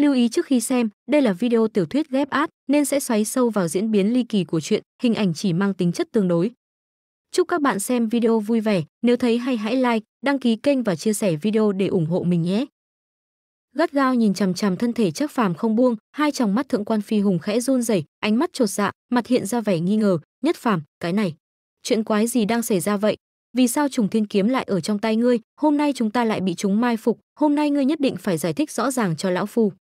Lưu ý trước khi xem, đây là video tiểu thuyết ghép át nên sẽ xoáy sâu vào diễn biến ly kỳ của chuyện, hình ảnh chỉ mang tính chất tương đối. Chúc các bạn xem video vui vẻ, nếu thấy hay hãy like, đăng ký kênh và chia sẻ video để ủng hộ mình nhé. Gắt gao nhìn chằm chằm thân thể chắc phàm không buông, hai tròng mắt thượng quan phi hùng khẽ run rẩy, ánh mắt chột dạ, mặt hiện ra vẻ nghi ngờ, nhất phàm, cái này. Chuyện quái gì đang xảy ra vậy? Vì sao trùng thiên kiếm lại ở trong tay ngươi, hôm nay chúng ta lại bị chúng mai phục, hôm nay ngươi nhất định phải giải thích rõ ràng cho lão phu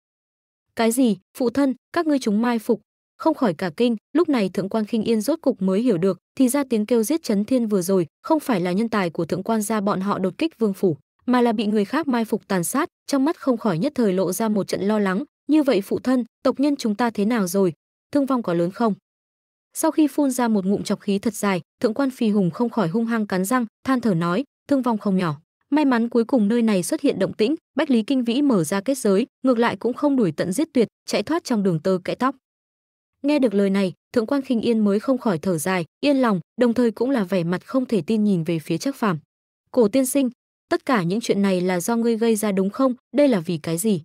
cái gì phụ thân các ngươi chúng mai phục không khỏi cả kinh lúc này thượng quan khinh yên rốt cục mới hiểu được thì ra tiếng kêu giết chấn thiên vừa rồi không phải là nhân tài của thượng quan gia bọn họ đột kích vương phủ mà là bị người khác mai phục tàn sát trong mắt không khỏi nhất thời lộ ra một trận lo lắng như vậy phụ thân tộc nhân chúng ta thế nào rồi thương vong có lớn không sau khi phun ra một ngụm chọc khí thật dài thượng quan phi hùng không khỏi hung hăng cắn răng than thở nói thương vong không nhỏ May mắn cuối cùng nơi này xuất hiện động tĩnh, Bách Lý Kinh Vĩ mở ra kết giới, ngược lại cũng không đuổi tận giết tuyệt, chạy thoát trong đường tơ kẽ tóc. Nghe được lời này, Thượng quan Khinh Yên mới không khỏi thở dài, yên lòng, đồng thời cũng là vẻ mặt không thể tin nhìn về phía Trác Phàm. "Cổ tiên sinh, tất cả những chuyện này là do ngươi gây ra đúng không? Đây là vì cái gì?"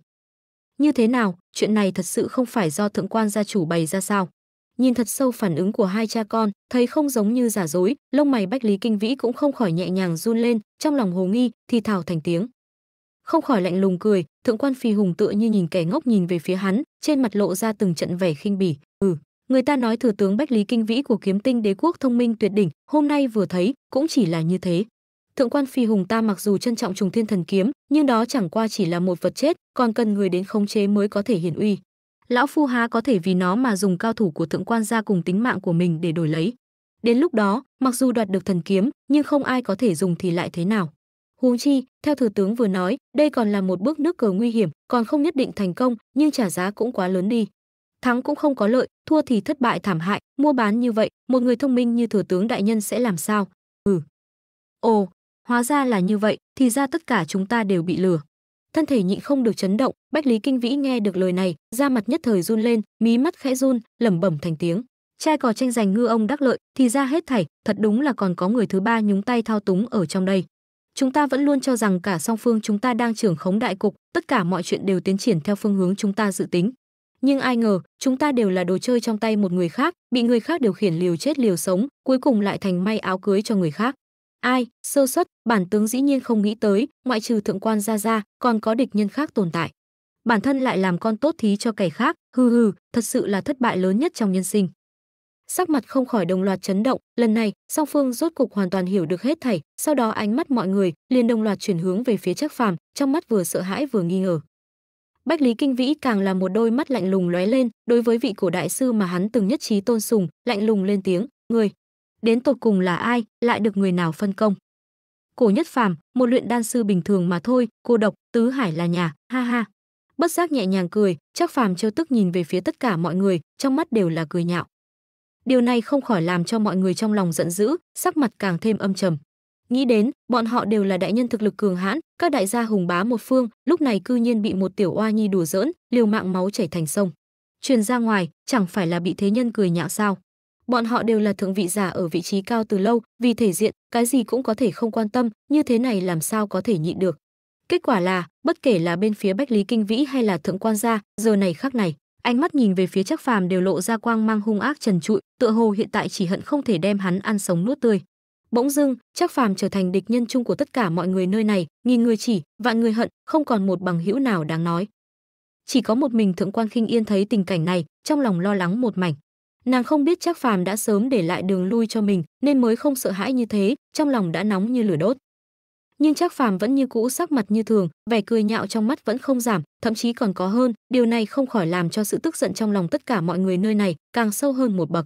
Như thế nào, chuyện này thật sự không phải do thượng quan gia chủ bày ra sao? nhìn thật sâu phản ứng của hai cha con thấy không giống như giả dối lông mày bách lý kinh vĩ cũng không khỏi nhẹ nhàng run lên trong lòng hồ nghi thì thào thành tiếng không khỏi lạnh lùng cười thượng quan phi hùng tựa như nhìn kẻ ngốc nhìn về phía hắn trên mặt lộ ra từng trận vẻ khinh bỉ ừ người ta nói thừa tướng bách lý kinh vĩ của kiếm tinh đế quốc thông minh tuyệt đỉnh hôm nay vừa thấy cũng chỉ là như thế thượng quan phi hùng ta mặc dù trân trọng trùng thiên thần kiếm nhưng đó chẳng qua chỉ là một vật chết còn cần người đến khống chế mới có thể hiển uy lão phu há có thể vì nó mà dùng cao thủ của thượng quan gia cùng tính mạng của mình để đổi lấy đến lúc đó mặc dù đoạt được thần kiếm nhưng không ai có thể dùng thì lại thế nào huống chi theo thừa tướng vừa nói đây còn là một bước nước cờ nguy hiểm còn không nhất định thành công nhưng trả giá cũng quá lớn đi thắng cũng không có lợi thua thì thất bại thảm hại mua bán như vậy một người thông minh như thừa tướng đại nhân sẽ làm sao ừ ồ hóa ra là như vậy thì ra tất cả chúng ta đều bị lừa thân thể nhịn không được chấn động bách lý kinh vĩ nghe được lời này da mặt nhất thời run lên mí mắt khẽ run lẩm bẩm thành tiếng trai cò tranh giành ngư ông đắc lợi thì ra hết thảy thật đúng là còn có người thứ ba nhúng tay thao túng ở trong đây chúng ta vẫn luôn cho rằng cả song phương chúng ta đang trưởng khống đại cục tất cả mọi chuyện đều tiến triển theo phương hướng chúng ta dự tính nhưng ai ngờ chúng ta đều là đồ chơi trong tay một người khác bị người khác điều khiển liều chết liều sống cuối cùng lại thành may áo cưới cho người khác ai sơ xuất bản tướng dĩ nhiên không nghĩ tới ngoại trừ thượng quan gia gia còn có địch nhân khác tồn tại bản thân lại làm con tốt thí cho kẻ khác hừ hừ thật sự là thất bại lớn nhất trong nhân sinh sắc mặt không khỏi đồng loạt chấn động lần này song phương rốt cục hoàn toàn hiểu được hết thảy sau đó ánh mắt mọi người liền đồng loạt chuyển hướng về phía trác phàm trong mắt vừa sợ hãi vừa nghi ngờ bách lý kinh vĩ càng là một đôi mắt lạnh lùng lóe lên đối với vị cổ đại sư mà hắn từng nhất trí tôn sùng lạnh lùng lên tiếng người đến tột cùng là ai, lại được người nào phân công. Cổ Nhất Phàm, một luyện đan sư bình thường mà thôi, cô độc, tứ hải là nhà, ha ha. Bất giác nhẹ nhàng cười, chắc Phàm trêu tức nhìn về phía tất cả mọi người, trong mắt đều là cười nhạo. Điều này không khỏi làm cho mọi người trong lòng giận dữ, sắc mặt càng thêm âm trầm. Nghĩ đến, bọn họ đều là đại nhân thực lực cường hãn, các đại gia hùng bá một phương, lúc này cư nhiên bị một tiểu oa nhi đùa giỡn, liều mạng máu chảy thành sông. Truyền ra ngoài, chẳng phải là bị thế nhân cười nhạo sao? Bọn họ đều là thượng vị giả ở vị trí cao từ lâu, vì thể diện, cái gì cũng có thể không quan tâm, như thế này làm sao có thể nhịn được. Kết quả là, bất kể là bên phía Bách Lý Kinh Vĩ hay là Thượng Quan gia, giờ này khắc này, ánh mắt nhìn về phía chắc Phàm đều lộ ra quang mang hung ác trần trụi, tựa hồ hiện tại chỉ hận không thể đem hắn ăn sống nuốt tươi. Bỗng dưng, chắc Phàm trở thành địch nhân chung của tất cả mọi người nơi này, nghìn người chỉ, vạn người hận, không còn một bằng hữu nào đáng nói. Chỉ có một mình Thượng Quan Khinh Yên thấy tình cảnh này, trong lòng lo lắng một mảnh. Nàng không biết chắc phàm đã sớm để lại đường lui cho mình nên mới không sợ hãi như thế, trong lòng đã nóng như lửa đốt. Nhưng chắc phàm vẫn như cũ sắc mặt như thường, vẻ cười nhạo trong mắt vẫn không giảm, thậm chí còn có hơn, điều này không khỏi làm cho sự tức giận trong lòng tất cả mọi người nơi này càng sâu hơn một bậc.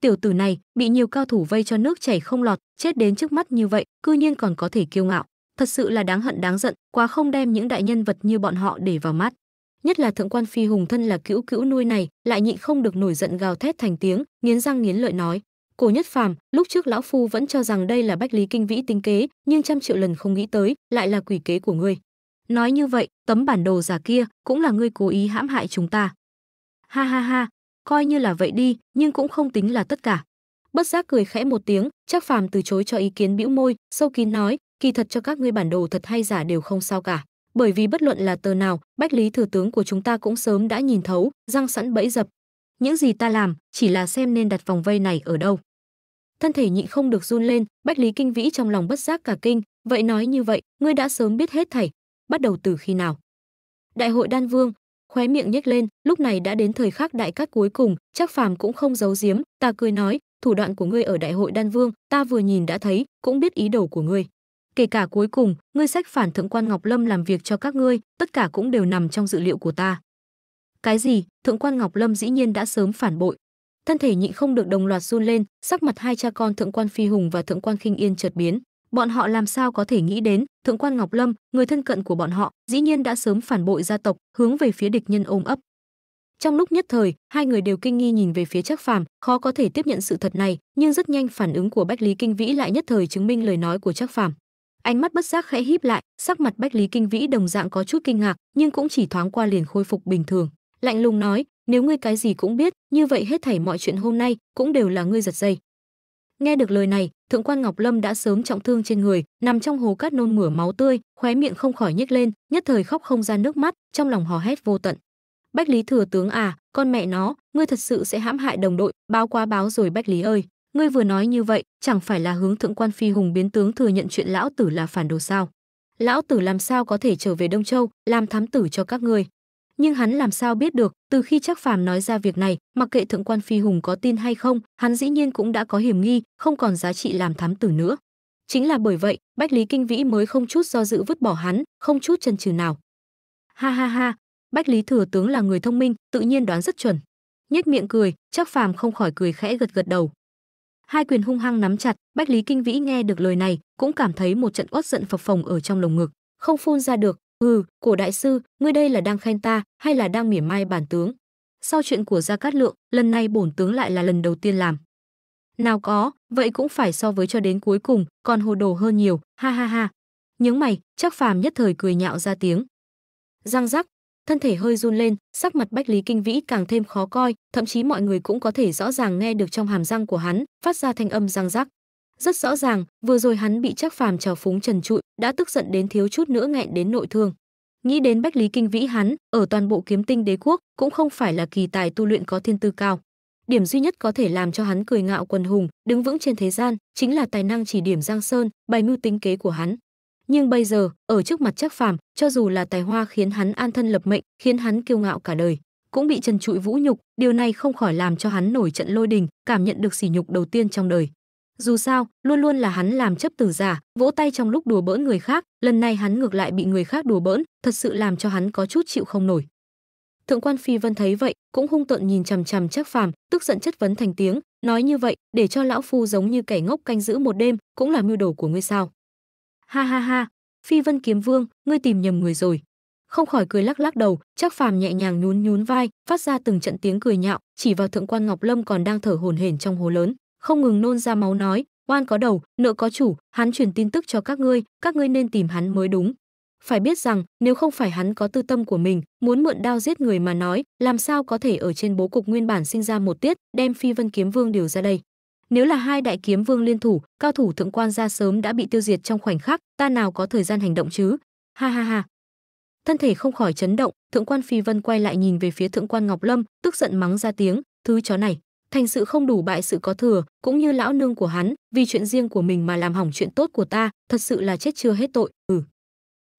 Tiểu tử này bị nhiều cao thủ vây cho nước chảy không lọt, chết đến trước mắt như vậy, cư nhiên còn có thể kiêu ngạo, thật sự là đáng hận đáng giận, quá không đem những đại nhân vật như bọn họ để vào mắt nhất là thượng quan phi hùng thân là cữu cữu nuôi này lại nhịn không được nổi giận gào thét thành tiếng nghiến răng nghiến lợi nói cổ nhất phàm lúc trước lão phu vẫn cho rằng đây là bách lý kinh vĩ tính kế nhưng trăm triệu lần không nghĩ tới lại là quỷ kế của ngươi nói như vậy tấm bản đồ giả kia cũng là ngươi cố ý hãm hại chúng ta ha ha ha coi như là vậy đi nhưng cũng không tính là tất cả bất giác cười khẽ một tiếng chắc phàm từ chối cho ý kiến bĩu môi sâu kín nói kỳ thật cho các ngươi bản đồ thật hay giả đều không sao cả bởi vì bất luận là tờ nào bách lý thừa tướng của chúng ta cũng sớm đã nhìn thấu răng sẵn bẫy dập những gì ta làm chỉ là xem nên đặt vòng vây này ở đâu thân thể nhịn không được run lên bách lý kinh vĩ trong lòng bất giác cả kinh vậy nói như vậy ngươi đã sớm biết hết thảy bắt đầu từ khi nào đại hội đan vương khóe miệng nhếch lên lúc này đã đến thời khắc đại cát cuối cùng chắc phàm cũng không giấu giếm ta cười nói thủ đoạn của ngươi ở đại hội đan vương ta vừa nhìn đã thấy cũng biết ý đồ của ngươi kể cả cuối cùng ngươi sách phản thượng quan ngọc lâm làm việc cho các ngươi tất cả cũng đều nằm trong dự liệu của ta cái gì thượng quan ngọc lâm dĩ nhiên đã sớm phản bội thân thể nhịn không được đồng loạt run lên sắc mặt hai cha con thượng quan phi hùng và thượng quan khinh yên chợt biến bọn họ làm sao có thể nghĩ đến thượng quan ngọc lâm người thân cận của bọn họ dĩ nhiên đã sớm phản bội gia tộc hướng về phía địch nhân ôm ấp trong lúc nhất thời hai người đều kinh nghi nhìn về phía chắc phàm khó có thể tiếp nhận sự thật này nhưng rất nhanh phản ứng của bách lý kinh vĩ lại nhất thời chứng minh lời nói của chắc phàm ánh mắt bất giác khẽ híp lại sắc mặt bách lý kinh vĩ đồng dạng có chút kinh ngạc nhưng cũng chỉ thoáng qua liền khôi phục bình thường lạnh lùng nói nếu ngươi cái gì cũng biết như vậy hết thảy mọi chuyện hôm nay cũng đều là ngươi giật dây nghe được lời này thượng quan ngọc lâm đã sớm trọng thương trên người nằm trong hồ cát nôn mửa máu tươi khóe miệng không khỏi nhếch lên nhất thời khóc không ra nước mắt trong lòng hò hét vô tận bách lý thừa tướng à con mẹ nó ngươi thật sự sẽ hãm hại đồng đội báo quá báo rồi bách lý ơi ngươi vừa nói như vậy, chẳng phải là hướng thượng quan phi hùng biến tướng thừa nhận chuyện lão tử là phản đồ sao? Lão tử làm sao có thể trở về Đông Châu, làm thám tử cho các ngươi? Nhưng hắn làm sao biết được, từ khi chắc Phàm nói ra việc này, mặc kệ thượng quan phi hùng có tin hay không, hắn dĩ nhiên cũng đã có hiểm nghi, không còn giá trị làm thám tử nữa. Chính là bởi vậy, Bách Lý Kinh Vĩ mới không chút do dự vứt bỏ hắn, không chút chần chừ nào. Ha ha ha, Bách Lý thừa tướng là người thông minh, tự nhiên đoán rất chuẩn. Nhếch miệng cười, chắc Phàm không khỏi cười khẽ gật gật đầu hai quyền hung hăng nắm chặt bách lý kinh vĩ nghe được lời này cũng cảm thấy một trận uất giận phập phồng ở trong lồng ngực không phun ra được ừ cổ đại sư ngươi đây là đang khen ta hay là đang mỉa mai bản tướng sau chuyện của gia cát lượng lần này bổn tướng lại là lần đầu tiên làm nào có vậy cũng phải so với cho đến cuối cùng còn hồ đồ hơn nhiều ha ha ha nhướng mày chắc phàm nhất thời cười nhạo ra tiếng răng rắc thân thể hơi run lên sắc mặt bách lý kinh vĩ càng thêm khó coi thậm chí mọi người cũng có thể rõ ràng nghe được trong hàm răng của hắn phát ra thanh âm răng rắc rất rõ ràng vừa rồi hắn bị trác phàm trào phúng trần trụi đã tức giận đến thiếu chút nữa nghẹn đến nội thương nghĩ đến bách lý kinh vĩ hắn ở toàn bộ kiếm tinh đế quốc cũng không phải là kỳ tài tu luyện có thiên tư cao điểm duy nhất có thể làm cho hắn cười ngạo quần hùng đứng vững trên thế gian chính là tài năng chỉ điểm giang sơn bài mưu tính kế của hắn nhưng bây giờ ở trước mặt chắc phàm cho dù là tài hoa khiến hắn an thân lập mệnh khiến hắn kiêu ngạo cả đời cũng bị trần trụi vũ nhục điều này không khỏi làm cho hắn nổi trận lôi đình cảm nhận được sỉ nhục đầu tiên trong đời dù sao luôn luôn là hắn làm chấp tử giả vỗ tay trong lúc đùa bỡn người khác lần này hắn ngược lại bị người khác đùa bỡn thật sự làm cho hắn có chút chịu không nổi thượng quan phi vân thấy vậy cũng hung tợn nhìn chằm chằm chắc phàm tức giận chất vấn thành tiếng nói như vậy để cho lão phu giống như kẻ ngốc canh giữ một đêm cũng là mưu đồ của ngươi sao Ha ha ha, Phi Vân Kiếm Vương, ngươi tìm nhầm người rồi. Không khỏi cười lắc lắc đầu, Trác Phàm nhẹ nhàng nhún nhún vai, phát ra từng trận tiếng cười nhạo, chỉ vào Thượng quan Ngọc Lâm còn đang thở hổn hển trong hố lớn, không ngừng nôn ra máu nói, oan có đầu, nợ có chủ, hắn truyền tin tức cho các ngươi, các ngươi nên tìm hắn mới đúng. Phải biết rằng, nếu không phải hắn có tư tâm của mình, muốn mượn đao giết người mà nói, làm sao có thể ở trên bố cục nguyên bản sinh ra một tiết, đem Phi Vân Kiếm Vương điều ra đây. Nếu là hai đại kiếm vương liên thủ, cao thủ thượng quan ra sớm đã bị tiêu diệt trong khoảnh khắc, ta nào có thời gian hành động chứ? Ha ha ha. Thân thể không khỏi chấn động, thượng quan Phi Vân quay lại nhìn về phía thượng quan Ngọc Lâm, tức giận mắng ra tiếng, thứ chó này, thành sự không đủ bại sự có thừa, cũng như lão nương của hắn, vì chuyện riêng của mình mà làm hỏng chuyện tốt của ta, thật sự là chết chưa hết tội. Ừ.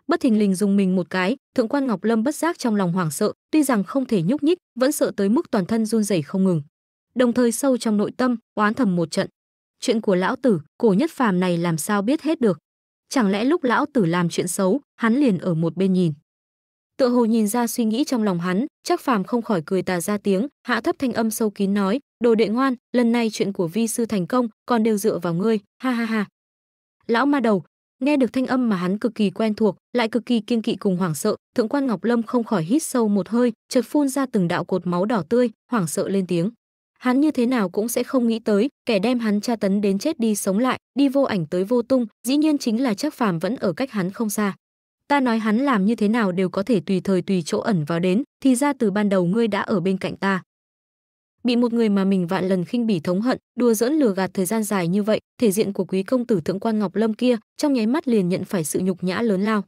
Bất thình lình dùng mình một cái, thượng quan Ngọc Lâm bất giác trong lòng hoảng sợ, tuy rằng không thể nhúc nhích, vẫn sợ tới mức toàn thân run rẩy không ngừng đồng thời sâu trong nội tâm oán thầm một trận chuyện của lão tử cổ nhất phàm này làm sao biết hết được chẳng lẽ lúc lão tử làm chuyện xấu hắn liền ở một bên nhìn tựa hồ nhìn ra suy nghĩ trong lòng hắn chắc phàm không khỏi cười tà ra tiếng hạ thấp thanh âm sâu kín nói đồ đệ ngoan lần này chuyện của vi sư thành công còn đều dựa vào ngươi ha ha ha lão ma đầu nghe được thanh âm mà hắn cực kỳ quen thuộc lại cực kỳ kiên kỵ cùng hoảng sợ thượng quan ngọc lâm không khỏi hít sâu một hơi chợt phun ra từng đạo cột máu đỏ tươi hoảng sợ lên tiếng hắn như thế nào cũng sẽ không nghĩ tới kẻ đem hắn tra tấn đến chết đi sống lại đi vô ảnh tới vô tung dĩ nhiên chính là chắc phàm vẫn ở cách hắn không xa ta nói hắn làm như thế nào đều có thể tùy thời tùy chỗ ẩn vào đến thì ra từ ban đầu ngươi đã ở bên cạnh ta bị một người mà mình vạn lần khinh bỉ thống hận đùa dỡn lừa gạt thời gian dài như vậy thể diện của quý công tử thượng quan ngọc lâm kia trong nháy mắt liền nhận phải sự nhục nhã lớn lao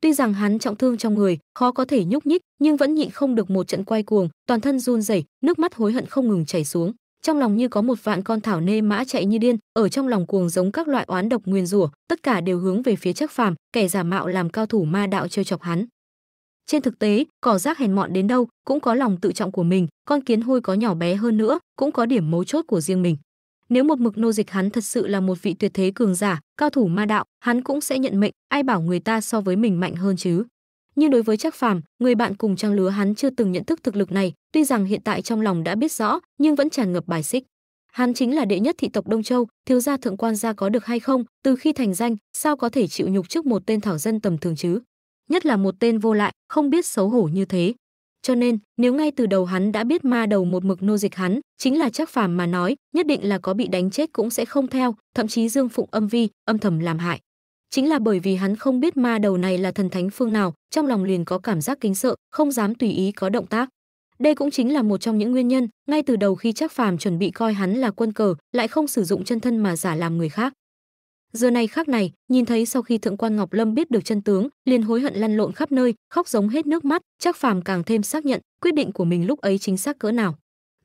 Tuy rằng hắn trọng thương trong người, khó có thể nhúc nhích, nhưng vẫn nhịn không được một trận quay cuồng, toàn thân run rẩy, nước mắt hối hận không ngừng chảy xuống. Trong lòng như có một vạn con thảo nê mã chạy như điên, ở trong lòng cuồng giống các loại oán độc nguyên rủa, tất cả đều hướng về phía Trác Phàm, kẻ giả mạo làm cao thủ ma đạo trêu chọc hắn. Trên thực tế, cỏ rác hèn mọn đến đâu cũng có lòng tự trọng của mình, con kiến hôi có nhỏ bé hơn nữa, cũng có điểm mấu chốt của riêng mình nếu một mực nô dịch hắn thật sự là một vị tuyệt thế cường giả cao thủ ma đạo hắn cũng sẽ nhận mệnh ai bảo người ta so với mình mạnh hơn chứ nhưng đối với trác phàm người bạn cùng trang lứa hắn chưa từng nhận thức thực lực này tuy rằng hiện tại trong lòng đã biết rõ nhưng vẫn tràn ngập bài xích hắn chính là đệ nhất thị tộc đông châu thiếu gia thượng quan gia có được hay không từ khi thành danh sao có thể chịu nhục trước một tên thảo dân tầm thường chứ nhất là một tên vô lại không biết xấu hổ như thế cho nên, nếu ngay từ đầu hắn đã biết ma đầu một mực nô dịch hắn, chính là chắc phàm mà nói, nhất định là có bị đánh chết cũng sẽ không theo, thậm chí Dương Phụng âm vi, âm thầm làm hại. Chính là bởi vì hắn không biết ma đầu này là thần thánh phương nào, trong lòng liền có cảm giác kính sợ, không dám tùy ý có động tác. Đây cũng chính là một trong những nguyên nhân, ngay từ đầu khi chắc Phàm chuẩn bị coi hắn là quân cờ, lại không sử dụng chân thân mà giả làm người khác giờ này khác này nhìn thấy sau khi thượng quan ngọc lâm biết được chân tướng liền hối hận lăn lộn khắp nơi khóc giống hết nước mắt chắc phàm càng thêm xác nhận quyết định của mình lúc ấy chính xác cỡ nào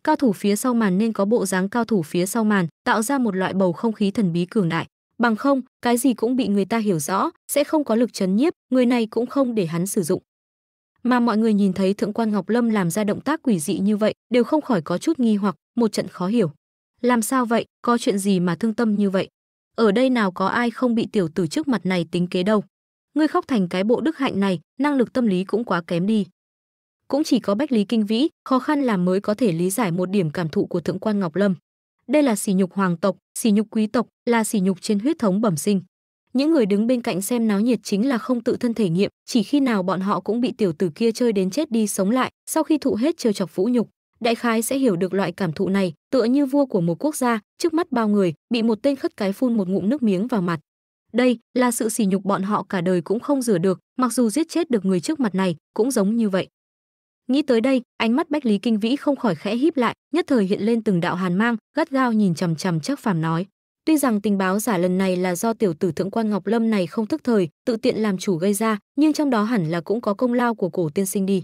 cao thủ phía sau màn nên có bộ dáng cao thủ phía sau màn tạo ra một loại bầu không khí thần bí cường đại bằng không cái gì cũng bị người ta hiểu rõ sẽ không có lực chấn nhiếp người này cũng không để hắn sử dụng mà mọi người nhìn thấy thượng quan ngọc lâm làm ra động tác quỷ dị như vậy đều không khỏi có chút nghi hoặc một trận khó hiểu làm sao vậy có chuyện gì mà thương tâm như vậy ở đây nào có ai không bị tiểu tử trước mặt này tính kế đâu. Ngươi khóc thành cái bộ đức hạnh này, năng lực tâm lý cũng quá kém đi. Cũng chỉ có Bách Lý Kinh Vĩ, khó khăn làm mới có thể lý giải một điểm cảm thụ của Thượng quan Ngọc Lâm. Đây là sỉ nhục hoàng tộc, sỉ nhục quý tộc, là sỉ nhục trên huyết thống bẩm sinh. Những người đứng bên cạnh xem náo nhiệt chính là không tự thân thể nghiệm, chỉ khi nào bọn họ cũng bị tiểu tử kia chơi đến chết đi sống lại, sau khi thụ hết trêu chọc vũ nhục, đại khái sẽ hiểu được loại cảm thụ này tựa như vua của một quốc gia trước mắt bao người bị một tên khất cái phun một ngụm nước miếng vào mặt đây là sự sỉ nhục bọn họ cả đời cũng không rửa được mặc dù giết chết được người trước mặt này cũng giống như vậy nghĩ tới đây ánh mắt bách lý kinh vĩ không khỏi khẽ híp lại nhất thời hiện lên từng đạo hàn mang gắt gao nhìn chằm chằm chắc phàm nói Tuy rằng tình báo giả lần này là do tiểu tử thượng quan Ngọc Lâm này không thức thời, tự tiện làm chủ gây ra, nhưng trong đó hẳn là cũng có công lao của cổ tiên sinh đi.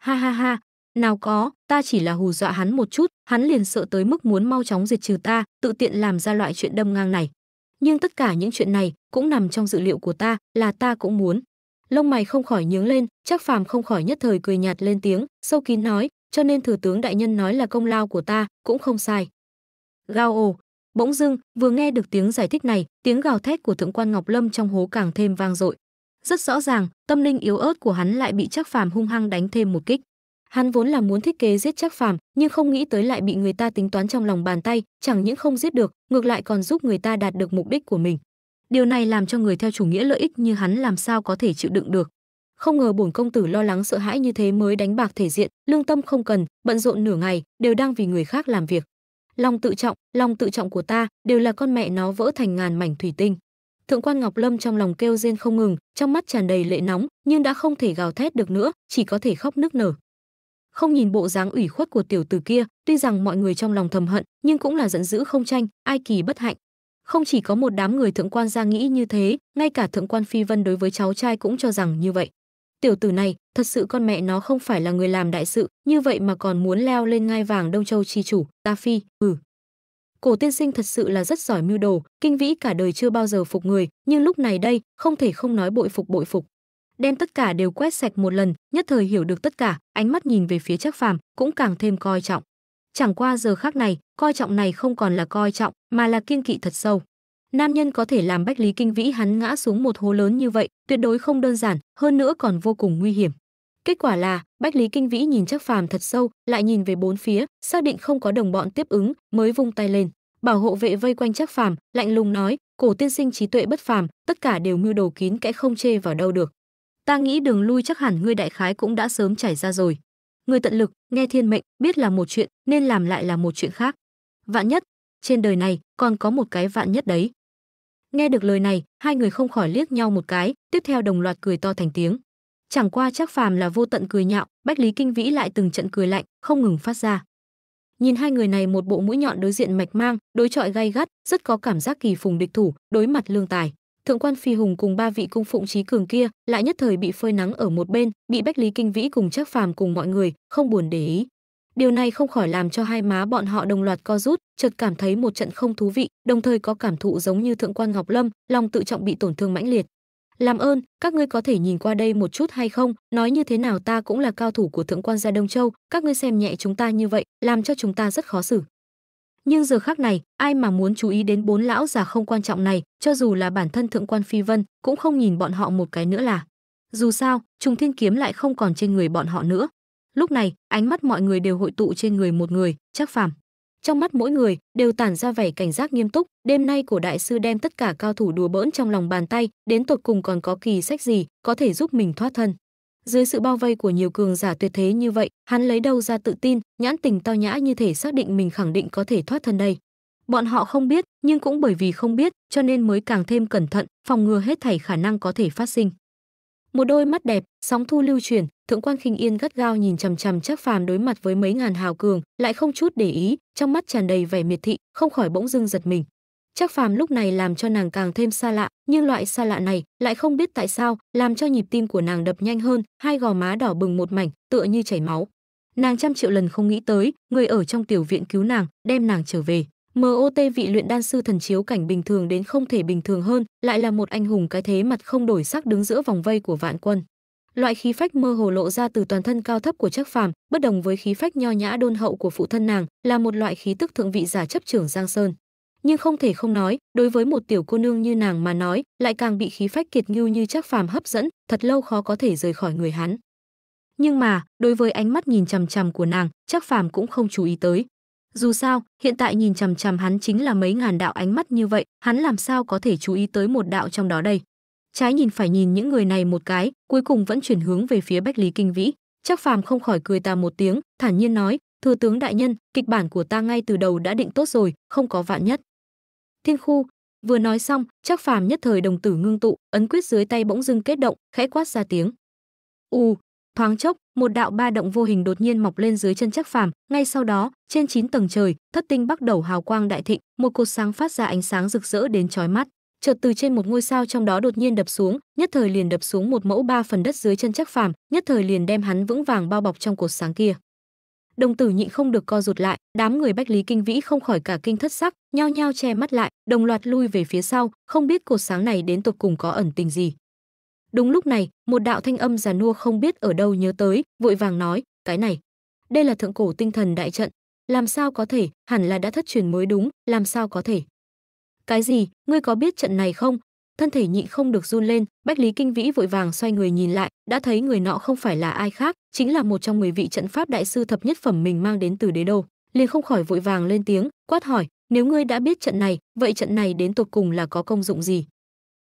Ha ha ha, nào có, ta chỉ là hù dọa hắn một chút, hắn liền sợ tới mức muốn mau chóng diệt trừ ta, tự tiện làm ra loại chuyện đâm ngang này. Nhưng tất cả những chuyện này cũng nằm trong dự liệu của ta, là ta cũng muốn. Lông mày không khỏi nhướng lên, chắc phàm không khỏi nhất thời cười nhạt lên tiếng, sâu kín nói, cho nên thừa tướng đại nhân nói là công lao của ta, cũng không sai. Gao ồ, bỗng dưng, vừa nghe được tiếng giải thích này, tiếng gào thét của thượng quan Ngọc Lâm trong hố càng thêm vang dội. Rất rõ ràng, tâm linh yếu ớt của hắn lại bị chắc phàm hung hăng đánh thêm một kích Hắn vốn là muốn thiết kế giết chắc phàm, nhưng không nghĩ tới lại bị người ta tính toán trong lòng bàn tay, chẳng những không giết được, ngược lại còn giúp người ta đạt được mục đích của mình. Điều này làm cho người theo chủ nghĩa lợi ích như hắn làm sao có thể chịu đựng được. Không ngờ bổn công tử lo lắng sợ hãi như thế mới đánh bạc thể diện, lương tâm không cần, bận rộn nửa ngày, đều đang vì người khác làm việc. Lòng tự trọng, lòng tự trọng của ta đều là con mẹ nó vỡ thành ngàn mảnh thủy tinh. Thượng quan Ngọc Lâm trong lòng kêu rên không ngừng, trong mắt tràn đầy lệ nóng, nhưng đã không thể gào thét được nữa, chỉ có thể khóc nức nở không nhìn bộ dáng ủy khuất của tiểu tử kia tuy rằng mọi người trong lòng thầm hận nhưng cũng là giận dữ không tranh ai kỳ bất hạnh không chỉ có một đám người thượng quan gia nghĩ như thế ngay cả thượng quan phi vân đối với cháu trai cũng cho rằng như vậy tiểu tử này thật sự con mẹ nó không phải là người làm đại sự như vậy mà còn muốn leo lên ngai vàng đông châu chi chủ ta phi ừ cổ tiên sinh thật sự là rất giỏi mưu đồ kinh vĩ cả đời chưa bao giờ phục người nhưng lúc này đây không thể không nói bội phục bội phục đem tất cả đều quét sạch một lần, nhất thời hiểu được tất cả, ánh mắt nhìn về phía Trác Phàm cũng càng thêm coi trọng. Chẳng qua giờ khắc này, coi trọng này không còn là coi trọng, mà là kiên kỵ thật sâu. Nam nhân có thể làm Bách Lý Kinh Vĩ hắn ngã xuống một hố lớn như vậy, tuyệt đối không đơn giản, hơn nữa còn vô cùng nguy hiểm. Kết quả là, Bách Lý Kinh Vĩ nhìn Trác Phàm thật sâu, lại nhìn về bốn phía, xác định không có đồng bọn tiếp ứng, mới vung tay lên. Bảo hộ vệ vây quanh Trác Phàm, lạnh lùng nói, "Cổ tiên sinh trí tuệ bất phàm, tất cả đều mưu đồ kín kẽ không chê vào đâu được." ta nghĩ đường lui chắc hẳn ngươi đại khái cũng đã sớm trải ra rồi người tận lực nghe thiên mệnh biết là một chuyện nên làm lại là một chuyện khác vạn nhất trên đời này còn có một cái vạn nhất đấy nghe được lời này hai người không khỏi liếc nhau một cái tiếp theo đồng loạt cười to thành tiếng chẳng qua chắc phàm là vô tận cười nhạo bách lý kinh vĩ lại từng trận cười lạnh không ngừng phát ra nhìn hai người này một bộ mũi nhọn đối diện mạch mang đối chọi gay gắt rất có cảm giác kỳ phùng địch thủ đối mặt lương tài thượng quan phi hùng cùng ba vị cung phụng trí cường kia lại nhất thời bị phơi nắng ở một bên bị bách lý kinh vĩ cùng chắc phàm cùng mọi người không buồn để ý điều này không khỏi làm cho hai má bọn họ đồng loạt co rút chợt cảm thấy một trận không thú vị đồng thời có cảm thụ giống như thượng quan ngọc lâm lòng tự trọng bị tổn thương mãnh liệt làm ơn các ngươi có thể nhìn qua đây một chút hay không nói như thế nào ta cũng là cao thủ của thượng quan gia đông châu các ngươi xem nhẹ chúng ta như vậy làm cho chúng ta rất khó xử nhưng giờ khác này ai mà muốn chú ý đến bốn lão già không quan trọng này cho dù là bản thân thượng quan phi vân cũng không nhìn bọn họ một cái nữa là dù sao trùng thiên kiếm lại không còn trên người bọn họ nữa lúc này ánh mắt mọi người đều hội tụ trên người một người chắc phàm trong mắt mỗi người đều tản ra vẻ cảnh giác nghiêm túc đêm nay của đại sư đem tất cả cao thủ đùa bỡn trong lòng bàn tay đến tột cùng còn có kỳ sách gì có thể giúp mình thoát thân dưới sự bao vây của nhiều cường giả tuyệt thế như vậy, hắn lấy đâu ra tự tin, nhãn tình tao nhã như thể xác định mình khẳng định có thể thoát thân đây. Bọn họ không biết, nhưng cũng bởi vì không biết, cho nên mới càng thêm cẩn thận, phòng ngừa hết thảy khả năng có thể phát sinh. Một đôi mắt đẹp, sóng thu lưu chuyển, thượng quan khinh yên gắt gao nhìn chằm chằm chắc phàm đối mặt với mấy ngàn hào cường, lại không chút để ý, trong mắt tràn đầy vẻ miệt thị, không khỏi bỗng dưng giật mình. Trác phàm lúc này làm cho nàng càng thêm xa lạ, nhưng loại xa lạ này lại không biết tại sao, làm cho nhịp tim của nàng đập nhanh hơn, hai gò má đỏ bừng một mảnh, tựa như chảy máu. Nàng trăm triệu lần không nghĩ tới, người ở trong tiểu viện cứu nàng, đem nàng trở về. MOT vị luyện đan sư thần chiếu cảnh bình thường đến không thể bình thường hơn, lại là một anh hùng cái thế mặt không đổi sắc đứng giữa vòng vây của vạn quân. Loại khí phách mơ hồ lộ ra từ toàn thân cao thấp của Trác Phàm, bất đồng với khí phách nho nhã đôn hậu của phụ thân nàng, là một loại khí tức thượng vị giả chấp trưởng Giang Sơn nhưng không thể không nói đối với một tiểu cô nương như nàng mà nói lại càng bị khí phách kiệt ngưu như chắc phàm hấp dẫn thật lâu khó có thể rời khỏi người hắn nhưng mà đối với ánh mắt nhìn chằm chằm của nàng chắc phàm cũng không chú ý tới dù sao hiện tại nhìn chằm chằm hắn chính là mấy ngàn đạo ánh mắt như vậy hắn làm sao có thể chú ý tới một đạo trong đó đây trái nhìn phải nhìn những người này một cái cuối cùng vẫn chuyển hướng về phía bách lý kinh vĩ chắc phàm không khỏi cười ta một tiếng thản nhiên nói thừa tướng đại nhân kịch bản của ta ngay từ đầu đã định tốt rồi không có vạn nhất thiên khu vừa nói xong chắc phàm nhất thời đồng tử ngưng tụ ấn quyết dưới tay bỗng dưng kết động khẽ quát ra tiếng u thoáng chốc một đạo ba động vô hình đột nhiên mọc lên dưới chân chắc phàm ngay sau đó trên chín tầng trời thất tinh bắt đầu hào quang đại thịnh một cột sáng phát ra ánh sáng rực rỡ đến chói mắt chợt từ trên một ngôi sao trong đó đột nhiên đập xuống nhất thời liền đập xuống một mẫu ba phần đất dưới chân chắc phàm nhất thời liền đem hắn vững vàng bao bọc trong cột sáng kia đồng tử nhịn không được co rụt lại đám người bách lý kinh vĩ không khỏi cả kinh thất sắc nhao nhao che mắt lại đồng loạt lui về phía sau không biết cột sáng này đến tột cùng có ẩn tình gì đúng lúc này một đạo thanh âm già nua không biết ở đâu nhớ tới vội vàng nói cái này đây là thượng cổ tinh thần đại trận làm sao có thể hẳn là đã thất truyền mới đúng làm sao có thể cái gì ngươi có biết trận này không thân thể nhịn không được run lên bách lý kinh vĩ vội vàng xoay người nhìn lại đã thấy người nọ không phải là ai khác chính là một trong 10 vị trận pháp đại sư thập nhất phẩm mình mang đến từ đế đô liền không khỏi vội vàng lên tiếng quát hỏi nếu ngươi đã biết trận này vậy trận này đến tột cùng là có công dụng gì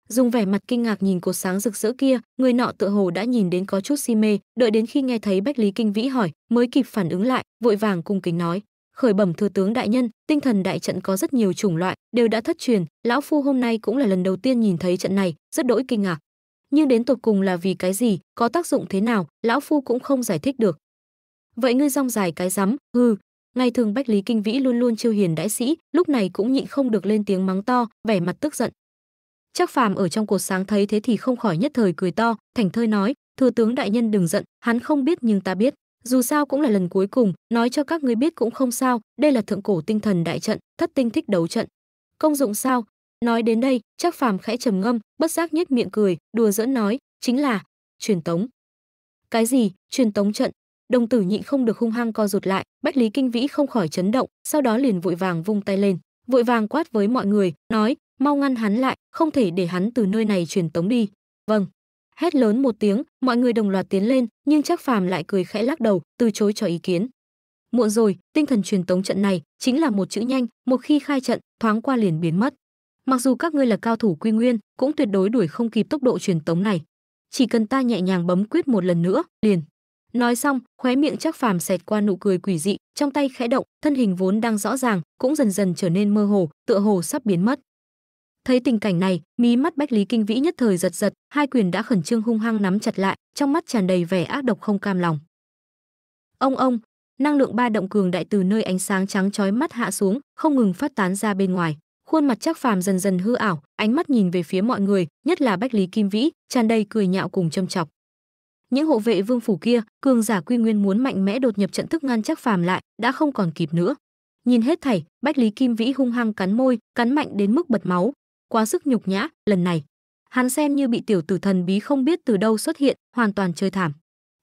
dùng vẻ mặt kinh ngạc nhìn cột sáng rực rỡ kia người nọ tựa hồ đã nhìn đến có chút si mê đợi đến khi nghe thấy bách lý kinh vĩ hỏi mới kịp phản ứng lại vội vàng cung kính nói khởi bẩm thừa tướng đại nhân tinh thần đại trận có rất nhiều chủng loại đều đã thất truyền lão phu hôm nay cũng là lần đầu tiên nhìn thấy trận này rất đỗi kinh ngạc nhưng đến tột cùng là vì cái gì có tác dụng thế nào lão phu cũng không giải thích được vậy ngươi rong dài cái rắm hư ngày thường bách lý kinh vĩ luôn luôn chiêu hiền đãi sĩ lúc này cũng nhịn không được lên tiếng mắng to vẻ mặt tức giận chắc phàm ở trong cột sáng thấy thế thì không khỏi nhất thời cười to thành thơi nói thừa tướng đại nhân đừng giận hắn không biết nhưng ta biết dù sao cũng là lần cuối cùng nói cho các ngươi biết cũng không sao đây là thượng cổ tinh thần đại trận thất tinh thích đấu trận công dụng sao nói đến đây chắc phàm khẽ trầm ngâm bất giác nhếch miệng cười đùa giỡn nói chính là truyền tống cái gì truyền tống trận đồng tử nhịn không được hung hăng co rụt lại bách lý kinh vĩ không khỏi chấn động sau đó liền vội vàng vung tay lên vội vàng quát với mọi người nói mau ngăn hắn lại không thể để hắn từ nơi này truyền tống đi vâng hét lớn một tiếng mọi người đồng loạt tiến lên nhưng chắc phàm lại cười khẽ lắc đầu từ chối cho ý kiến muộn rồi tinh thần truyền tống trận này chính là một chữ nhanh một khi khai trận thoáng qua liền biến mất mặc dù các ngươi là cao thủ quy nguyên cũng tuyệt đối đuổi không kịp tốc độ truyền tống này chỉ cần ta nhẹ nhàng bấm quyết một lần nữa liền nói xong khóe miệng chắc phàm xẹt qua nụ cười quỷ dị trong tay khẽ động thân hình vốn đang rõ ràng cũng dần dần trở nên mơ hồ tựa hồ sắp biến mất thấy tình cảnh này mí mắt bách lý kinh vĩ nhất thời giật giật hai quyền đã khẩn trương hung hăng nắm chặt lại trong mắt tràn đầy vẻ ác độc không cam lòng ông ông năng lượng ba động cường đại từ nơi ánh sáng trắng chói mắt hạ xuống không ngừng phát tán ra bên ngoài khuôn mặt chắc phàm dần dần hư ảo ánh mắt nhìn về phía mọi người nhất là bách lý kim vĩ tràn đầy cười nhạo cùng châm chọc những hộ vệ vương phủ kia cường giả quy nguyên muốn mạnh mẽ đột nhập trận thức ngăn chắc phàm lại đã không còn kịp nữa nhìn hết thảy bách lý kim vĩ hung hăng cắn môi cắn mạnh đến mức bật máu quá sức nhục nhã, lần này, hắn xem như bị tiểu tử thần bí không biết từ đâu xuất hiện, hoàn toàn chơi thảm.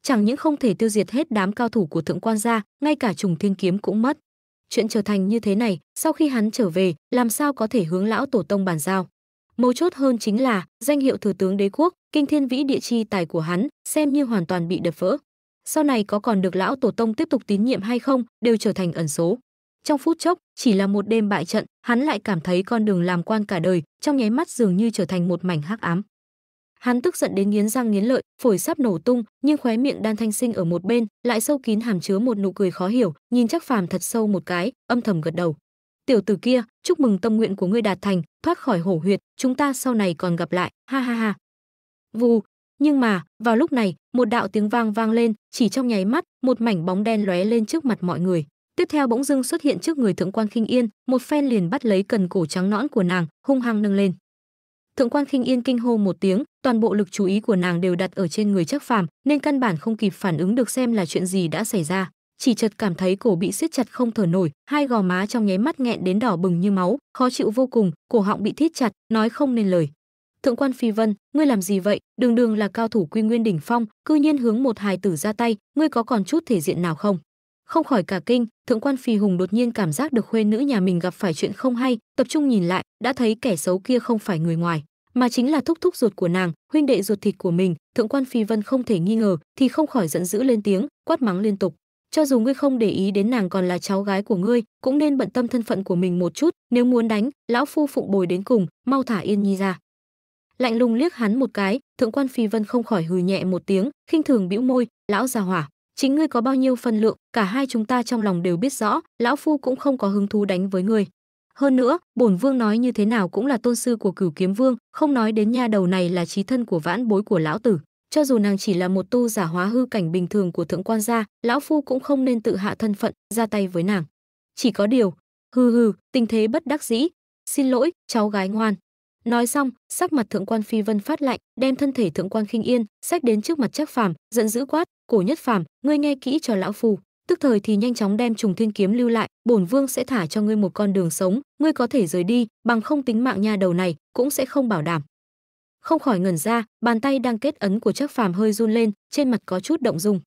Chẳng những không thể tiêu diệt hết đám cao thủ của thượng quan gia, ngay cả trùng thiên kiếm cũng mất. Chuyện trở thành như thế này, sau khi hắn trở về, làm sao có thể hướng lão tổ tông bàn giao. Mấu chốt hơn chính là, danh hiệu thừa tướng đế quốc, kinh thiên vĩ địa chi tài của hắn, xem như hoàn toàn bị đập vỡ. Sau này có còn được lão tổ tông tiếp tục tín nhiệm hay không, đều trở thành ẩn số. Trong phút chốc, chỉ là một đêm bại trận, hắn lại cảm thấy con đường làm quan cả đời, trong nháy mắt dường như trở thành một mảnh hắc ám. Hắn tức giận đến nghiến răng nghiến lợi, phổi sắp nổ tung, nhưng khóe miệng Đan Thanh Sinh ở một bên, lại sâu kín hàm chứa một nụ cười khó hiểu, nhìn chắc Phàm thật sâu một cái, âm thầm gật đầu. "Tiểu tử kia, chúc mừng tâm nguyện của ngươi đạt thành, thoát khỏi hổ huyệt, chúng ta sau này còn gặp lại." Ha ha ha. Vù, nhưng mà, vào lúc này, một đạo tiếng vang vang lên, chỉ trong nháy mắt, một mảnh bóng đen lóe lên trước mặt mọi người tiếp theo bỗng dưng xuất hiện trước người thượng quan khinh yên một phen liền bắt lấy cần cổ trắng nõn của nàng hung hăng nâng lên thượng quan khinh yên kinh hô một tiếng toàn bộ lực chú ý của nàng đều đặt ở trên người chắc phàm nên căn bản không kịp phản ứng được xem là chuyện gì đã xảy ra chỉ chợt cảm thấy cổ bị siết chặt không thở nổi hai gò má trong nháy mắt nghẹn đến đỏ bừng như máu khó chịu vô cùng cổ họng bị thít chặt nói không nên lời thượng quan phi vân ngươi làm gì vậy đường đường là cao thủ quy nguyên đỉnh phong cư nhiên hướng một hài tử ra tay ngươi có còn chút thể diện nào không không khỏi cả kinh thượng quan phi hùng đột nhiên cảm giác được khuê nữ nhà mình gặp phải chuyện không hay tập trung nhìn lại đã thấy kẻ xấu kia không phải người ngoài mà chính là thúc thúc ruột của nàng huynh đệ ruột thịt của mình thượng quan phi vân không thể nghi ngờ thì không khỏi giận dữ lên tiếng quát mắng liên tục cho dù ngươi không để ý đến nàng còn là cháu gái của ngươi cũng nên bận tâm thân phận của mình một chút nếu muốn đánh lão phu phụng bồi đến cùng mau thả yên nhi ra lạnh lùng liếc hắn một cái thượng quan phi vân không khỏi hừ nhẹ một tiếng khinh thường bĩu môi lão già hỏa chính ngươi có bao nhiêu phân lượng, cả hai chúng ta trong lòng đều biết rõ, lão phu cũng không có hứng thú đánh với ngươi. Hơn nữa, bổn vương nói như thế nào cũng là tôn sư của Cửu Kiếm Vương, không nói đến nha đầu này là trí thân của vãn bối của lão tử, cho dù nàng chỉ là một tu giả hóa hư cảnh bình thường của thượng quan gia, lão phu cũng không nên tự hạ thân phận, ra tay với nàng. Chỉ có điều, hừ hừ, tình thế bất đắc dĩ, xin lỗi, cháu gái ngoan. Nói xong, sắc mặt thượng quan phi vân phát lạnh, đem thân thể thượng quan khinh yên, xách đến trước mặt chắc phàm, giận dữ quát, cổ nhất phàm ngươi nghe kỹ cho lão phu tức thời thì nhanh chóng đem trùng thiên kiếm lưu lại bổn vương sẽ thả cho ngươi một con đường sống ngươi có thể rời đi bằng không tính mạng nha đầu này cũng sẽ không bảo đảm không khỏi ngẩn ra bàn tay đang kết ấn của trác phàm hơi run lên trên mặt có chút động dung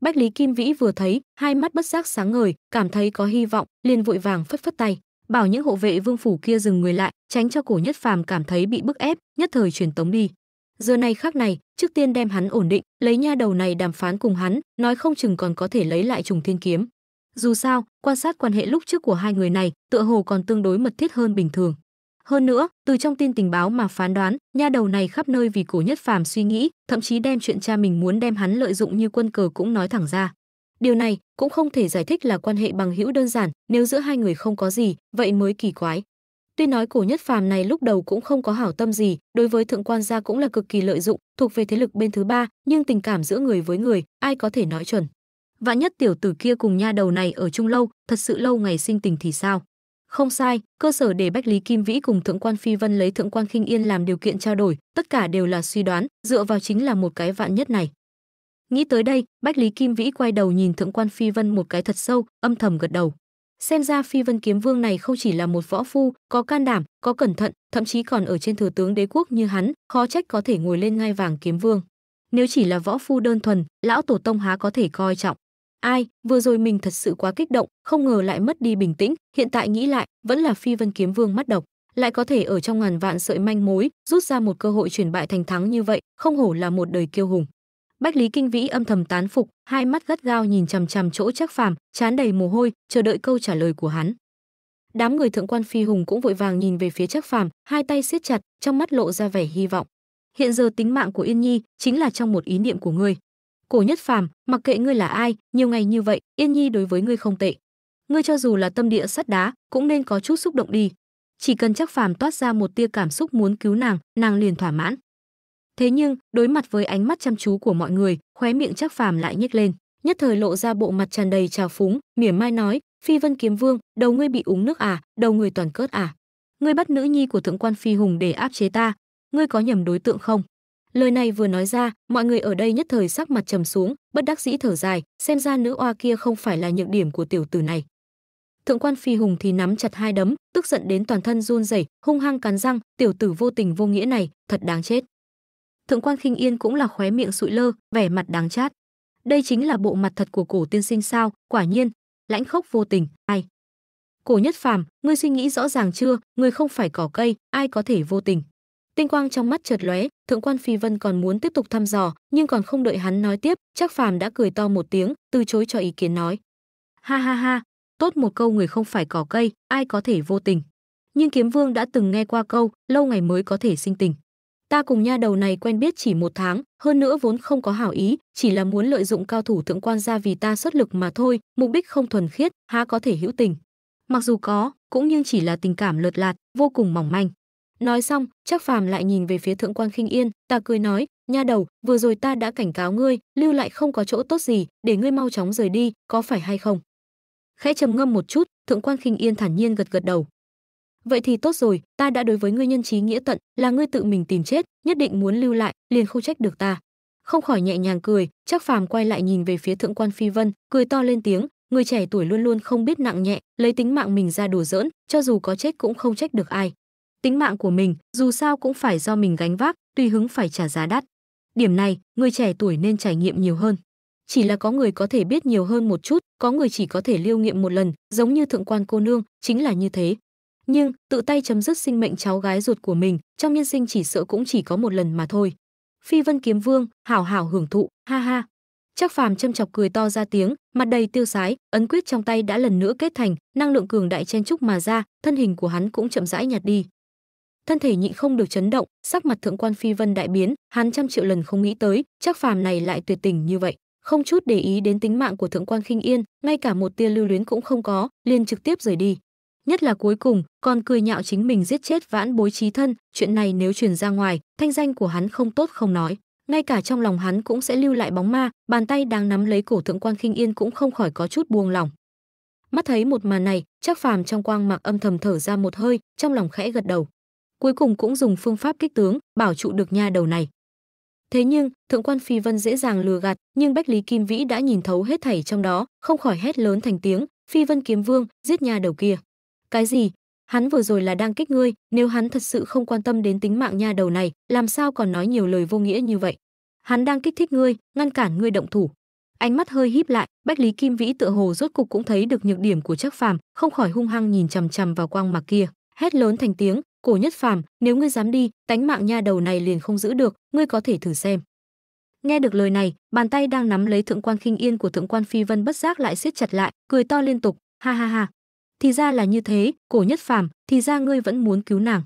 bách lý kim vĩ vừa thấy hai mắt bất giác sáng ngời cảm thấy có hy vọng liền vội vàng phất phất tay bảo những hộ vệ vương phủ kia dừng người lại tránh cho cổ nhất phàm cảm thấy bị bức ép nhất thời truyền tống đi giờ này khác này trước tiên đem hắn ổn định lấy nha đầu này đàm phán cùng hắn nói không chừng còn có thể lấy lại trùng thiên kiếm dù sao quan sát quan hệ lúc trước của hai người này tựa hồ còn tương đối mật thiết hơn bình thường hơn nữa từ trong tin tình báo mà phán đoán nha đầu này khắp nơi vì cổ nhất phàm suy nghĩ thậm chí đem chuyện cha mình muốn đem hắn lợi dụng như quân cờ cũng nói thẳng ra điều này cũng không thể giải thích là quan hệ bằng hữu đơn giản nếu giữa hai người không có gì vậy mới kỳ quái Tuy nói cổ nhất phàm này lúc đầu cũng không có hảo tâm gì, đối với thượng quan gia cũng là cực kỳ lợi dụng, thuộc về thế lực bên thứ ba, nhưng tình cảm giữa người với người, ai có thể nói chuẩn. Vạn nhất tiểu tử kia cùng nha đầu này ở chung lâu, thật sự lâu ngày sinh tình thì sao? Không sai, cơ sở để Bách Lý Kim Vĩ cùng Thượng quan Phi Vân lấy Thượng quan Khinh Yên làm điều kiện trao đổi, tất cả đều là suy đoán, dựa vào chính là một cái vạn nhất này. Nghĩ tới đây, Bách Lý Kim Vĩ quay đầu nhìn Thượng quan Phi Vân một cái thật sâu, âm thầm gật đầu. Xem ra Phi Vân Kiếm Vương này không chỉ là một võ phu, có can đảm, có cẩn thận, thậm chí còn ở trên thừa tướng đế quốc như hắn, khó trách có thể ngồi lên ngai vàng kiếm vương. Nếu chỉ là võ phu đơn thuần, lão tổ tông há có thể coi trọng. Ai, vừa rồi mình thật sự quá kích động, không ngờ lại mất đi bình tĩnh, hiện tại nghĩ lại, vẫn là Phi Vân Kiếm Vương mắt độc, lại có thể ở trong ngàn vạn sợi manh mối, rút ra một cơ hội chuyển bại thành thắng như vậy, không hổ là một đời kiêu hùng. Bách Lý Kinh Vĩ âm thầm tán phục, hai mắt gắt gao nhìn chằm chằm chỗ Trác Phàm, chán đầy mồ hôi, chờ đợi câu trả lời của hắn. Đám người thượng quan Phi Hùng cũng vội vàng nhìn về phía Trác Phàm, hai tay siết chặt, trong mắt lộ ra vẻ hy vọng. Hiện giờ tính mạng của Yên Nhi chính là trong một ý niệm của ngươi. Cổ Nhất Phàm, mặc kệ ngươi là ai, nhiều ngày như vậy, Yên Nhi đối với ngươi không tệ. Ngươi cho dù là tâm địa sắt đá, cũng nên có chút xúc động đi. Chỉ cần Trác Phàm toát ra một tia cảm xúc muốn cứu nàng, nàng liền thỏa mãn thế nhưng đối mặt với ánh mắt chăm chú của mọi người khóe miệng chắc phàm lại nhếch lên nhất thời lộ ra bộ mặt tràn đầy trào phúng mỉa mai nói phi vân kiếm vương đầu ngươi bị uống nước à đầu người toàn cớt à ngươi bắt nữ nhi của thượng quan phi hùng để áp chế ta ngươi có nhầm đối tượng không lời này vừa nói ra mọi người ở đây nhất thời sắc mặt trầm xuống bất đắc dĩ thở dài xem ra nữ oa kia không phải là nhược điểm của tiểu tử này thượng quan phi hùng thì nắm chặt hai đấm tức giận đến toàn thân run rẩy hung hăng cắn răng tiểu tử vô tình vô nghĩa này thật đáng chết Thượng quan khinh yên cũng là khóe miệng sụi lơ, vẻ mặt đáng chát. Đây chính là bộ mặt thật của cổ tiên sinh sao, quả nhiên, lãnh khốc vô tình, ai. Cổ nhất phàm, ngươi suy nghĩ rõ ràng chưa, ngươi không phải cỏ cây, ai có thể vô tình. Tinh quang trong mắt chợt lóe, thượng quan phi vân còn muốn tiếp tục thăm dò, nhưng còn không đợi hắn nói tiếp, chắc phàm đã cười to một tiếng, từ chối cho ý kiến nói. Ha ha ha, tốt một câu người không phải cỏ cây, ai có thể vô tình. Nhưng kiếm vương đã từng nghe qua câu, lâu ngày mới có thể sinh tình ta cùng nha đầu này quen biết chỉ một tháng hơn nữa vốn không có hảo ý chỉ là muốn lợi dụng cao thủ thượng quan ra vì ta xuất lực mà thôi mục đích không thuần khiết há có thể hữu tình mặc dù có cũng nhưng chỉ là tình cảm lợt lạt vô cùng mỏng manh nói xong chắc phàm lại nhìn về phía thượng quan khinh yên ta cười nói nha đầu vừa rồi ta đã cảnh cáo ngươi lưu lại không có chỗ tốt gì để ngươi mau chóng rời đi có phải hay không khẽ trầm ngâm một chút thượng quan khinh yên thản nhiên gật gật đầu vậy thì tốt rồi ta đã đối với ngươi nhân trí nghĩa tận là ngươi tự mình tìm chết nhất định muốn lưu lại liền không trách được ta không khỏi nhẹ nhàng cười chắc phàm quay lại nhìn về phía thượng quan phi vân cười to lên tiếng người trẻ tuổi luôn luôn không biết nặng nhẹ lấy tính mạng mình ra đùa giỡn cho dù có chết cũng không trách được ai tính mạng của mình dù sao cũng phải do mình gánh vác tùy hứng phải trả giá đắt điểm này người trẻ tuổi nên trải nghiệm nhiều hơn chỉ là có người có thể biết nhiều hơn một chút có người chỉ có thể liêu nghiệm một lần giống như thượng quan cô nương chính là như thế nhưng tự tay chấm dứt sinh mệnh cháu gái ruột của mình trong nhân sinh chỉ sợ cũng chỉ có một lần mà thôi phi vân kiếm vương hảo hảo hưởng thụ ha ha chắc phàm châm chọc cười to ra tiếng mặt đầy tiêu sái ấn quyết trong tay đã lần nữa kết thành năng lượng cường đại chen trúc mà ra thân hình của hắn cũng chậm rãi nhạt đi thân thể nhịn không được chấn động sắc mặt thượng quan phi vân đại biến hắn trăm triệu lần không nghĩ tới chắc phàm này lại tuyệt tình như vậy không chút để ý đến tính mạng của thượng quan khinh yên ngay cả một tia lưu luyến cũng không có liền trực tiếp rời đi nhất là cuối cùng còn cười nhạo chính mình giết chết vãn bối trí thân chuyện này nếu truyền ra ngoài thanh danh của hắn không tốt không nói ngay cả trong lòng hắn cũng sẽ lưu lại bóng ma bàn tay đang nắm lấy cổ thượng quan khinh yên cũng không khỏi có chút buông lỏng mắt thấy một màn này chắc phàm trong quang mặc âm thầm thở ra một hơi trong lòng khẽ gật đầu cuối cùng cũng dùng phương pháp kích tướng bảo trụ được nha đầu này thế nhưng thượng quan phi vân dễ dàng lừa gạt nhưng bách lý kim vĩ đã nhìn thấu hết thảy trong đó không khỏi hét lớn thành tiếng phi vân kiếm vương giết nha đầu kia cái gì? Hắn vừa rồi là đang kích ngươi, nếu hắn thật sự không quan tâm đến tính mạng nha đầu này, làm sao còn nói nhiều lời vô nghĩa như vậy? Hắn đang kích thích ngươi, ngăn cản ngươi động thủ. Ánh mắt hơi híp lại, Bách Lý Kim Vĩ tựa hồ rốt cục cũng thấy được nhược điểm của chắc Phàm, không khỏi hung hăng nhìn chằm chằm vào quang mạc kia, hét lớn thành tiếng, "Cổ Nhất Phàm, nếu ngươi dám đi, tánh mạng nha đầu này liền không giữ được, ngươi có thể thử xem." Nghe được lời này, bàn tay đang nắm lấy thượng quan khinh yên của thượng quan phi vân bất giác lại siết chặt lại, cười to liên tục, ha ha ha, thì ra là như thế cổ nhất phàm thì ra ngươi vẫn muốn cứu nàng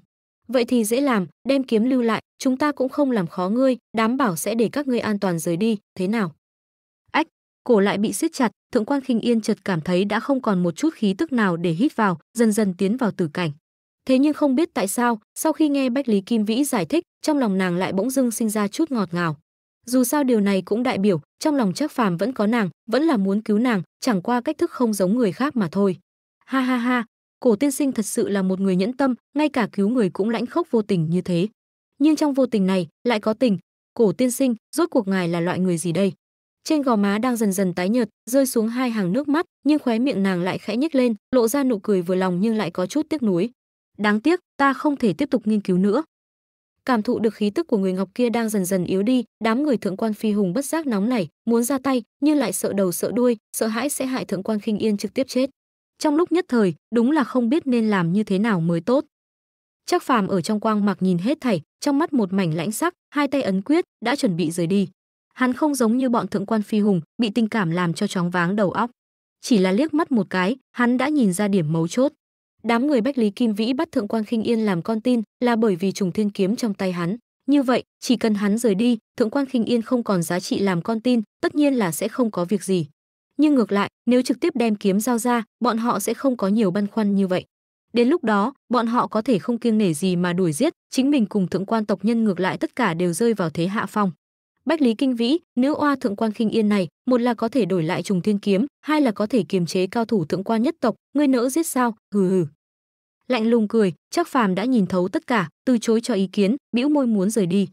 vậy thì dễ làm đem kiếm lưu lại chúng ta cũng không làm khó ngươi đảm bảo sẽ để các ngươi an toàn rời đi thế nào ách cổ lại bị siết chặt thượng quan khinh yên chợt cảm thấy đã không còn một chút khí tức nào để hít vào dần dần tiến vào tử cảnh thế nhưng không biết tại sao sau khi nghe bách lý kim vĩ giải thích trong lòng nàng lại bỗng dưng sinh ra chút ngọt ngào dù sao điều này cũng đại biểu trong lòng chắc phàm vẫn có nàng vẫn là muốn cứu nàng chẳng qua cách thức không giống người khác mà thôi Ha ha ha, cổ tiên sinh thật sự là một người nhẫn tâm, ngay cả cứu người cũng lãnh khốc vô tình như thế. Nhưng trong vô tình này lại có tình, cổ tiên sinh, rốt cuộc ngài là loại người gì đây? Trên gò má đang dần dần tái nhợt, rơi xuống hai hàng nước mắt, nhưng khóe miệng nàng lại khẽ nhếch lên, lộ ra nụ cười vừa lòng nhưng lại có chút tiếc nuối. Đáng tiếc, ta không thể tiếp tục nghiên cứu nữa. Cảm thụ được khí tức của người ngọc kia đang dần dần yếu đi, đám người thượng quan phi hùng bất giác nóng này, muốn ra tay, nhưng lại sợ đầu sợ đuôi, sợ hãi sẽ hại thượng quan khinh yên trực tiếp chết trong lúc nhất thời đúng là không biết nên làm như thế nào mới tốt chắc phàm ở trong quang mạc nhìn hết thảy trong mắt một mảnh lãnh sắc hai tay ấn quyết đã chuẩn bị rời đi hắn không giống như bọn thượng quan phi hùng bị tình cảm làm cho chóng váng đầu óc chỉ là liếc mắt một cái hắn đã nhìn ra điểm mấu chốt đám người bách lý kim vĩ bắt thượng quan khinh yên làm con tin là bởi vì trùng thiên kiếm trong tay hắn như vậy chỉ cần hắn rời đi thượng quan khinh yên không còn giá trị làm con tin tất nhiên là sẽ không có việc gì nhưng ngược lại nếu trực tiếp đem kiếm giao ra bọn họ sẽ không có nhiều băn khoăn như vậy đến lúc đó bọn họ có thể không kiêng nể gì mà đuổi giết chính mình cùng thượng quan tộc nhân ngược lại tất cả đều rơi vào thế hạ phong bách lý kinh vĩ nữ oa thượng quan khinh yên này một là có thể đổi lại trùng thiên kiếm hai là có thể kiềm chế cao thủ thượng quan nhất tộc ngươi nỡ giết sao hừ hừ lạnh lùng cười chắc phàm đã nhìn thấu tất cả từ chối cho ý kiến bĩu môi muốn rời đi